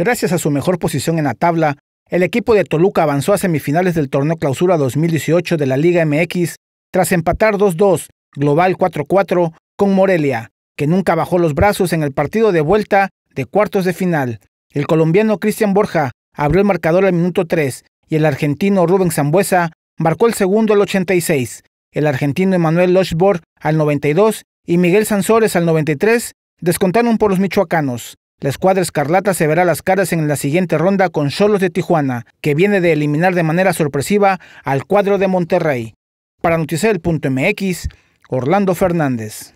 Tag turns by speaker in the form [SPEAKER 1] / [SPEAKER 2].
[SPEAKER 1] Gracias a su mejor posición en la tabla, el equipo de Toluca avanzó a semifinales del torneo Clausura 2018 de la Liga MX tras empatar 2-2, global 4-4, con Morelia, que nunca bajó los brazos en el partido de vuelta de cuartos de final. El colombiano Cristian Borja abrió el marcador al minuto 3 y el argentino Rubén Zambuesa marcó el segundo al 86. El argentino Emanuel Lochbor al 92 y Miguel Sansores al 93 descontaron por los michoacanos. La escuadra escarlata se verá las caras en la siguiente ronda con Solos de Tijuana, que viene de eliminar de manera sorpresiva al cuadro de Monterrey. Para Mx, Orlando Fernández.